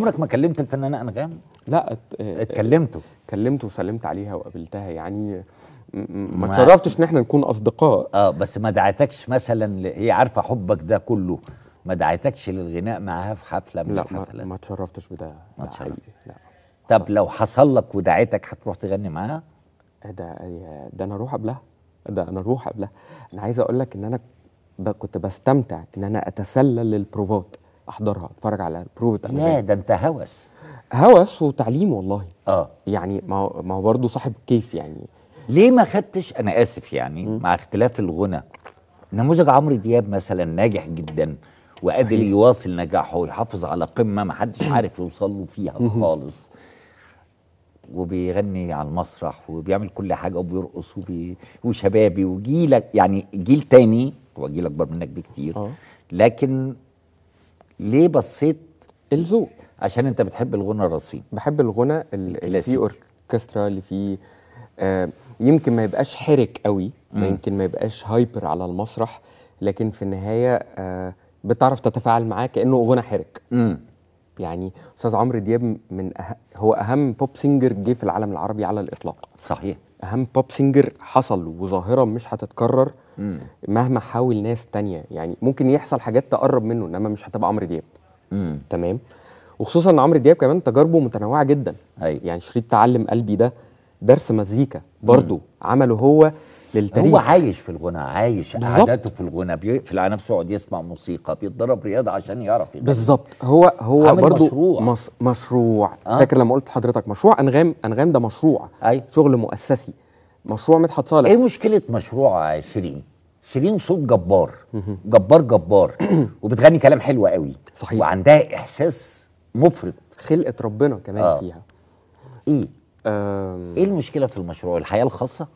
عمرك ما كلمت الفنانه انغام لا اتكلمته كلمته وسلمت عليها وقابلتها يعني ما تشرفتش ان احنا نكون اصدقاء اه بس ما دعيتكش مثلا هي عارفه حبك ده كله ما دعيتكش للغناء معاها في حفله من لا الحفلات ما تشرفتش بده ما اتشرفتش لا طب لو حصل لك ودعيتك هتروح تغني معاها إيه ده إيه، ده انا اروح قبلها ده انا اروح قبلها انا عايز اقول لك ان انا كنت بستمتع ان انا اتسلل للبروفات احضرها اتفرج على البروف بتاع لا ده انت هوس هوس وتعليم والله اه يعني ما هو ما هو برضه صاحب كيف يعني ليه ما خدتش انا اسف يعني م. مع اختلاف الغنى نموذج عمرو دياب مثلا ناجح جدا وقادر صحيح. يواصل نجاحه ويحافظ على قمه ما حدش عارف يوصل له فيها خالص وبيغني على المسرح وبيعمل كل حاجه وبيرقص وبي... وشبابي وجيلك يعني جيل تاني هو جيل اكبر منك بكتير آه. لكن ليه بصيت الذوق عشان انت بتحب الغنى الرصين بحب الغنى اللي فيه اوركسترا اللي فيه آه، يمكن ما يبقاش حرك قوي يمكن ما يبقاش هايبر على المسرح لكن في النهايه آه، بتعرف تتفاعل معاه كانه غنى حرك مم. يعني استاذ عمرو دياب من أه... هو اهم بوب سينجر جه في العالم العربي على الاطلاق صحيح اهم بوب سينجر حصل وظاهره مش هتتكرر مم. مهما حاول ناس تانية يعني ممكن يحصل حاجات تقرب منه انما مش هتبقى عمرو دياب مم. تمام وخصوصا ان عمرو دياب كمان تجاربه متنوعه جدا أي. يعني شريط تعلم قلبي ده درس مزيكا برضه مم. عمله هو للتاريخ هو عايش في الغنى عايش عاداته في الغنى بيقفل على نفسه يقعد يسمع موسيقى بيتدرب رياضه عشان يعرف بالظبط هو هو برضه مشروع مص مشروع آه. فاكر لما قلت لحضرتك مشروع انغام انغام ده مشروع أي. شغل مؤسسي مشروع مدحت صالح ايه مشكله مشروع 20 شيرين صوت جبار جبار جبار وبتغني كلام حلو قوي صحيح وعندها احساس مفرط خلقت ربنا كمان آه. فيها ايه ايه المشكله في المشروع الحياه الخاصه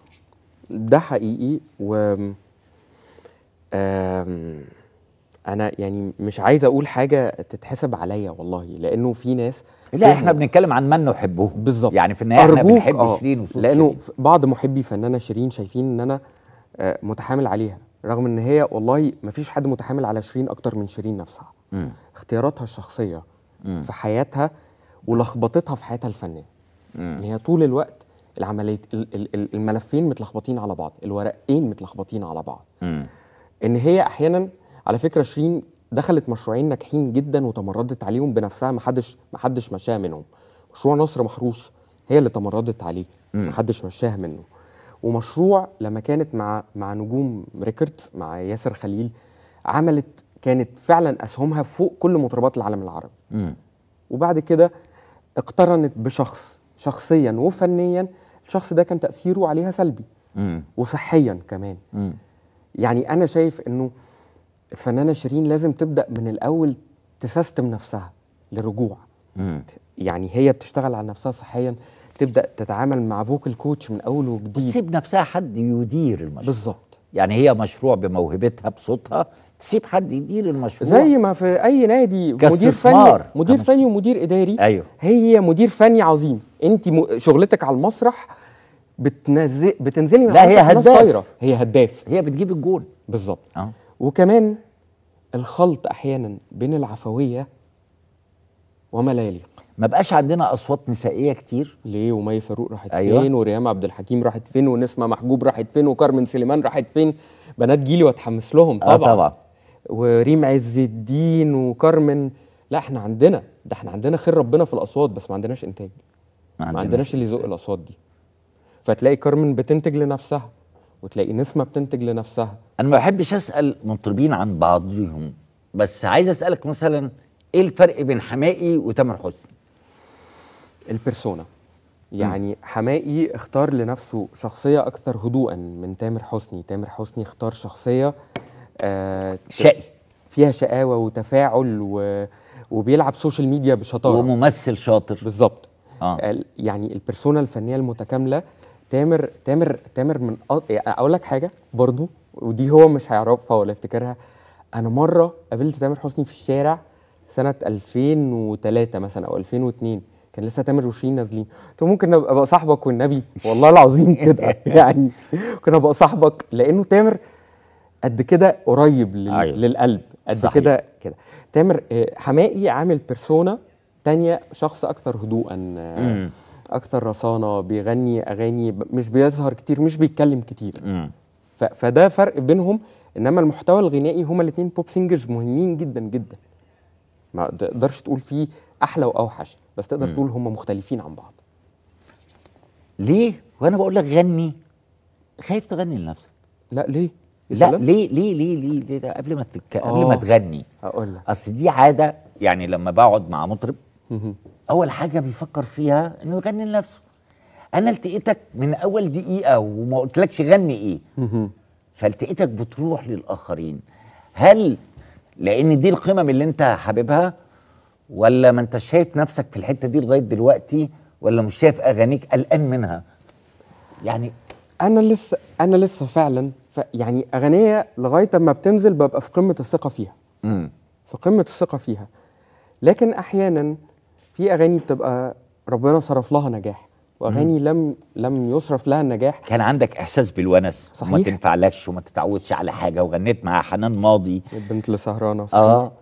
ده حقيقي و انا يعني مش عايز اقول حاجه تتحسب عليا والله لانه في ناس لا احنا بنتكلم عن من نحبه بالظبط يعني في النهايه احنا بنحب آه. شيرين وصوت لانه شيرين. بعض محبي فنانه شيرين شايفين ان انا آه، متحامل عليها رغم ان هي والله ما فيش حد متحامل على شيرين اكتر من شيرين نفسها مم. اختياراتها الشخصيه مم. في حياتها ولخبطتها في حياتها الفنيه ان هي طول الوقت العمليه الملفين متلخبطين على بعض الورقين متلخبطين على بعض مم. ان هي احيانا على فكره شيرين دخلت مشروعين ناجحين جدا وتمردت عليهم بنفسها ما حدش ما حدش مشاها منهم مشروع نصر محروس هي اللي تمردت عليه ما حدش مشاها منه ومشروع لما كانت مع مع نجوم ريكورد مع ياسر خليل عملت كانت فعلا اسهمها فوق كل مطربات العالم العربي م. وبعد كده اقترنت بشخص شخصيا وفنيا الشخص ده كان تاثيره عليها سلبي مم. وصحيا كمان مم. يعني انا شايف انه الفنانه شيرين لازم تبدا من الاول تسيستم نفسها للرجوع مم. يعني هي بتشتغل على نفسها صحيا تبدا تتعامل مع فوكال كوتش من اول وجديد تسيب نفسها حد يدير المشروع بالظبط يعني هي مشروع بموهبتها بصوتها تسيب حد يدير المشروع زي ما في اي نادي مدير فني مدير فني ومدير اداري أيوه. هي مدير فني عظيم انت شغلتك على المسرح بتنزل بتنزلي لا هي هداف هي هداف هي بتجيب الجول بالظبط أه. وكمان الخلط احيانا بين العفويه وما لا يليق ما بقاش عندنا اصوات نسائيه كتير ليه ومي فاروق راحت أيوة. فين وريهام عبد الحكيم راحت فين ونسمه محجوب راحت فين وكارمن سليمان راحت فين بنات جيلي واتحمس لهم آه، طبعا آه طبعا وريم عز الدين وكارمن لا احنا عندنا ده احنا عندنا خير ربنا في الاصوات بس ما عندناش انتاج ما عندناش, ما عندناش اللي يزق الاصوات دي فتلاقي كارمن بتنتج لنفسها وتلاقي نسمه بتنتج لنفسها انا ما بحبش اسال مطربين عن بعضهم بس عايز اسالك مثلا ايه الفرق بين حمائي وتامر حسني البيرسونا يعني حمائي اختار لنفسه شخصية أكثر هدوءا من تامر حسني تامر حسني اختار شخصية آه شقي فيها شقاوة وتفاعل و... وبيلعب سوشيال ميديا بشطارة وممثل شاطر بالظبط آه. يعني البيرسونا الفنية المتكاملة تامر تامر تامر من إيه، أقول لك حاجة برضو ودي هو مش هيعرفها ولا يفتكرها أنا مرة قابلت تامر حسني في الشارع سنه 2003 مثلا او 2002 كان لسه تامر وشيرين نازلين قلت له ممكن ابقى صاحبك والنبي والله العظيم كده يعني ممكن ابقى صاحبك لانه تامر قد كده قريب لل... أيوة. للقلب قد كده كده تامر آه، حماقي عامل بيرسونا تانية شخص اكثر هدوءا آه، اكثر رصانه بيغني اغاني مش بيظهر كتير مش بيتكلم كتير ف... فده فرق بينهم انما المحتوى الغنائي هما الاثنين بوب سينجرز مهمين جدا جدا ما تقدرش تقول فيه احلى واوحش بس تقدر تقول هم مختلفين عن بعض ليه وانا بقول لك غني خايف تغني لنفسك لا ليه إيه لا ليه ليه ليه ليه, ليه ده قبل ما تك... قبل ما آه، تغني اقول لك اصل دي عاده يعني لما بقعد مع مطرب اول حاجه بيفكر فيها انه يغني لنفسه انا التقيتك من اول دقيقه وما قلتلكش غني ايه فالتقيتك بتروح للاخرين هل لان دي القمم اللي انت حاببها ولا ما انت شايف نفسك في الحته دي لغايه دلوقتي ولا مش شايف اغانيك قلقان منها يعني انا لسه انا لسه فعلا ف يعني اغنيه لغايه اما بتنزل ببقى في قمه الثقه فيها امم في قمه الثقه فيها لكن احيانا في اغاني بتبقى ربنا صرف لها نجاح واغاني لم لم يصرف لها النجاح كان عندك احساس بالونس صحيح وما تنفعلكش وما تتعودش على حاجه وغنيت مع حنان ماضي البنت اللي سهرانه اه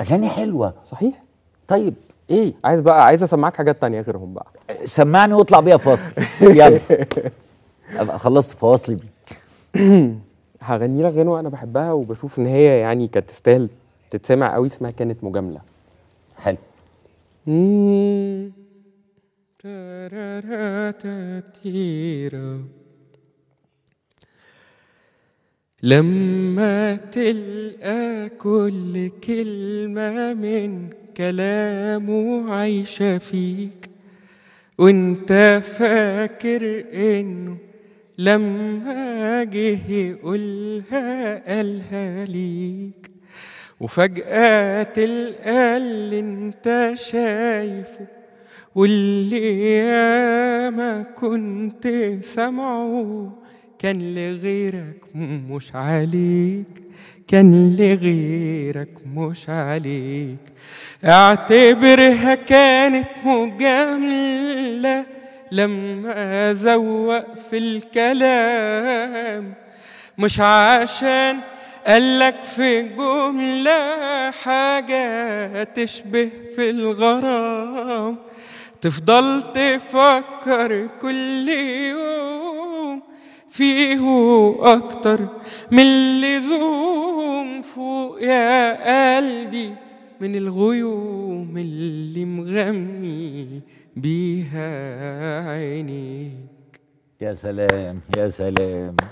اغاني حلوه صحيح طيب إيه؟, ايه عايز بقى عايز اسمعك حاجات تانية غيرهم بقى سمعني واطلع بيها فاصل يلا ابقى خلصت فواصلي بيك هغني لك غنوه انا بحبها وبشوف ان هي يعني كانت تستاهل تتسمع قوي اسمها كانت مجامله حلو لما تلقى كل كلمة من كلامه عايشة فيك وانت فاكر انه لما جه يقولها قالها ليك وفجأة تلقى اللي انت شايفه واللي ياما كنت سامعه كان لغيرك مش عليك كان لغيرك مش عليك اعتبرها كانت مجاملة لما زوق في الكلام مش عشان قالك في جملة حاجة تشبه في الغرام تفضل تفكر كل يوم فيه أكتر من اللزوم فوق يا قلبي من الغيوم اللي مغمي بيها عينيك يا سلام يا سلام